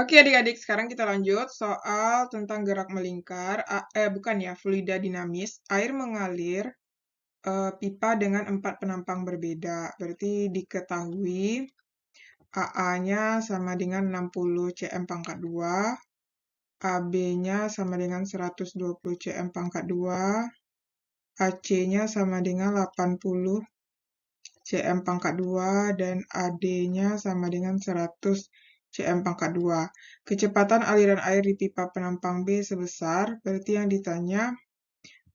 Oke adik-adik, sekarang kita lanjut soal tentang gerak melingkar, eh bukan ya, fluida dinamis. Air mengalir eh, pipa dengan empat penampang berbeda. Berarti diketahui AA-nya sama dengan 60 cm pangkat 2, AB-nya sama dengan 120 cm pangkat 2, AC-nya sama dengan 80 cm pangkat 2, dan AD-nya sama dengan 100 cm CM pangkat 2. Kecepatan aliran air di pipa penampang B sebesar, berarti yang ditanya,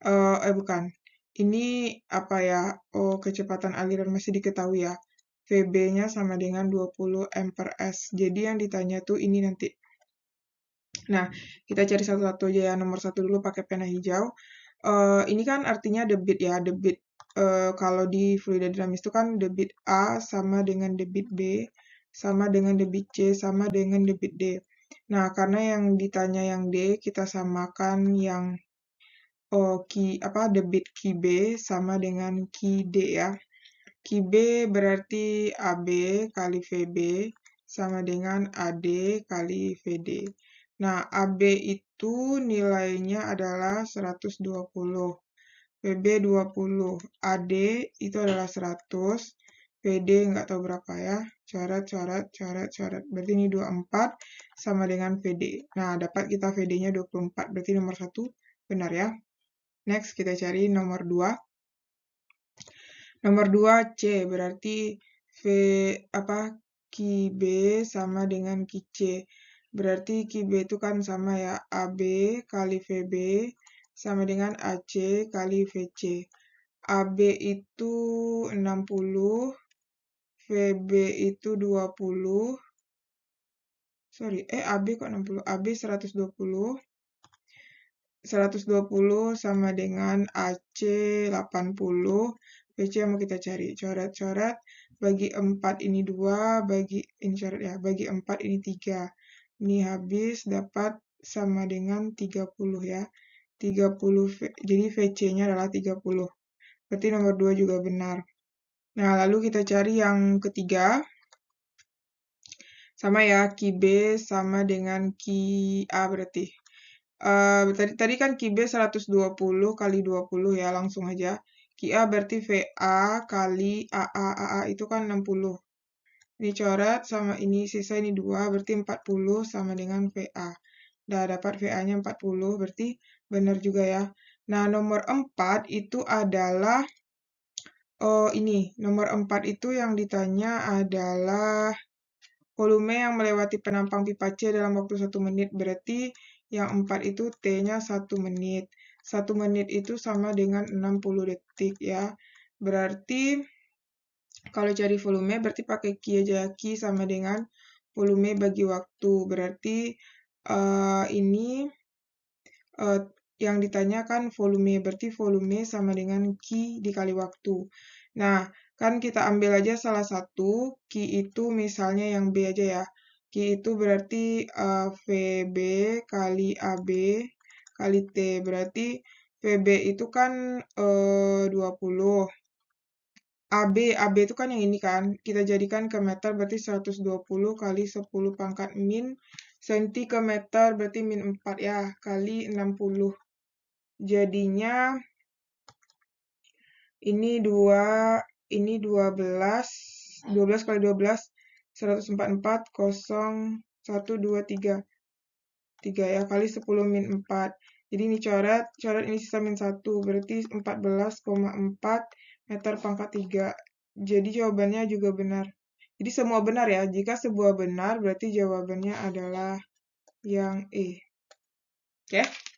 uh, eh bukan, ini apa ya, oh kecepatan aliran masih diketahui ya, VB-nya sama dengan 20 M per S. Jadi yang ditanya tuh ini nanti. Nah, kita cari satu-satu aja ya, nomor satu dulu pakai pena hijau. Uh, ini kan artinya debit ya, debit. Uh, kalau di fluida dinamis itu kan debit A sama dengan debit B sama dengan debit C sama dengan debit D. Nah, karena yang ditanya yang D, kita samakan yang oh, key, apa debit kib B sama dengan kid D ya. Kib B berarti AB kali VB sama dengan AD kali VD. Nah, AB itu nilainya adalah 120, VB 20, AD itu adalah 100, PD nggak tahu berapa ya. Coret, coret, coret, coret. Berarti ini 24 sama dengan PD. Nah, dapat kita vd nya 24. Berarti nomor 1 benar ya. Next, kita cari nomor 2. Nomor 2 C, berarti V, apa, Ki sama dengan Ki Berarti Ki itu kan sama ya, AB kali VB sama dengan AC kali VC. AB itu 60 VB itu 20 sorry eh AB kok 60 AB 120 120 sama dengan AC 80 BC yang mau kita cari coret-coret bagi 4 ini 2 bagi ini coret ya bagi 4 ini 3 ini habis dapat sama dengan 30 ya 30 v, jadi VC nya adalah 30 berarti nomor 2 juga benar Nah, lalu kita cari yang ketiga. Sama ya, ki B sama dengan ki A berarti. Uh, tadi, tadi kan ki B 120 kali 20 ya, langsung aja. Ki A berarti VA kali AA, AA itu kan 60. Ini coret sama ini, sisa ini 2, berarti 40 sama dengan VA. Nah, dapat VA-nya 40, berarti benar juga ya. Nah, nomor 4 itu adalah Oh, ini. Nomor 4 itu yang ditanya adalah volume yang melewati penampang pipa C dalam waktu 1 menit. Berarti yang 4 itu T-nya 1 menit. 1 menit itu sama dengan 60 detik ya. Berarti kalau cari volume berarti pakai Q aja. Q sama dengan volume bagi waktu. Berarti uh, ini uh, yang ditanyakan volume, berarti volume sama dengan Q dikali waktu. Nah, kan kita ambil aja salah satu, Q itu misalnya yang B aja ya. Q itu berarti uh, eh, VB kali AB kali T, berarti VB itu kan uh, 20. AB, AB itu kan yang ini kan, kita jadikan ke meter berarti 120 kali 10 pangkat min, senti ke meter berarti min 4 ya, kali 60 jadinya ini 2 ini 12 12 hmm. kali 12 144 0 1 2 3 3 ya kali 10 min 4 jadi ini coret coret ini sisa min 1 berarti 14,4 meter pangkat 3 jadi jawabannya juga benar jadi semua benar ya jika sebuah benar berarti jawabannya adalah yang E oke ya? okay?